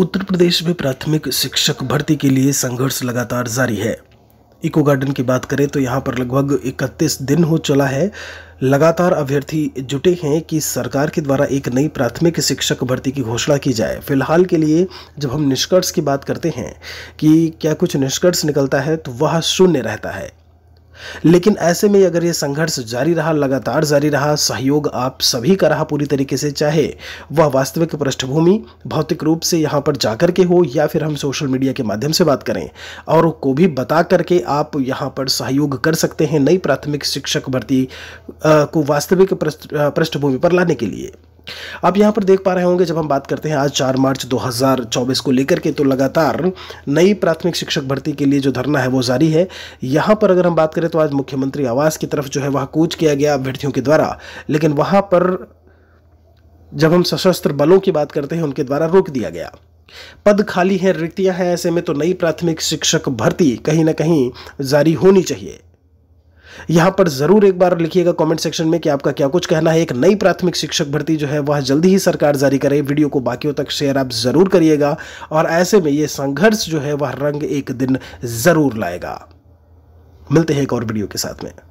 उत्तर प्रदेश में प्राथमिक शिक्षक भर्ती के लिए संघर्ष लगातार जारी है इको गार्डन की बात करें तो यहाँ पर लगभग 31 दिन हो चला है लगातार अभ्यर्थी जुटे हैं कि सरकार के द्वारा एक नई प्राथमिक शिक्षक भर्ती की घोषणा की जाए फिलहाल के लिए जब हम निष्कर्ष की बात करते हैं कि क्या कुछ निष्कर्ष निकलता है तो वह शून्य रहता है लेकिन ऐसे में अगर ये संघर्ष जारी रहा लगातार जारी रहा सहयोग आप सभी का रहा पूरी तरीके से चाहे वह वास्तविक पृष्ठभूमि भौतिक रूप से यहाँ पर जाकर के हो या फिर हम सोशल मीडिया के माध्यम से बात करें और को भी बता करके आप यहाँ पर सहयोग कर सकते हैं नई प्राथमिक शिक्षक भर्ती को वास्तविक पृष्ठभूमि पर लाने के लिए आप यहाँ पर देख पा रहे होंगे जब हम बात करते हैं आज 4 मार्च 2024 को लेकर के तो लगातार नई प्राथमिक शिक्षक भर्ती के लिए जो धरना है वो जारी है यहाँ पर अगर हम बात करें तो आज मुख्यमंत्री आवास की तरफ जो है वहाँ कूच किया गया अभ्यर्थियों के द्वारा लेकिन वहाँ पर जब हम सशस्त्र बलों की बात करते हैं उनके द्वारा रोक दिया गया पद खाली हैं रिक्तियां हैं ऐसे में तो नई प्राथमिक शिक्षक भर्ती कहीं ना कहीं जारी होनी चाहिए यहाँ पर ज़रूर एक बार लिखिएगा कमेंट सेक्शन में कि आपका क्या कुछ कहना है एक नई प्राथमिक शिक्षक भर्ती जो है वह जल्दी ही सरकार जारी करे वीडियो को बाकियों तक शेयर आप ज़रूर करिएगा और ऐसे में ये संघर्ष जो है वह रंग एक दिन ज़रूर लाएगा मिलते हैं एक और वीडियो के साथ में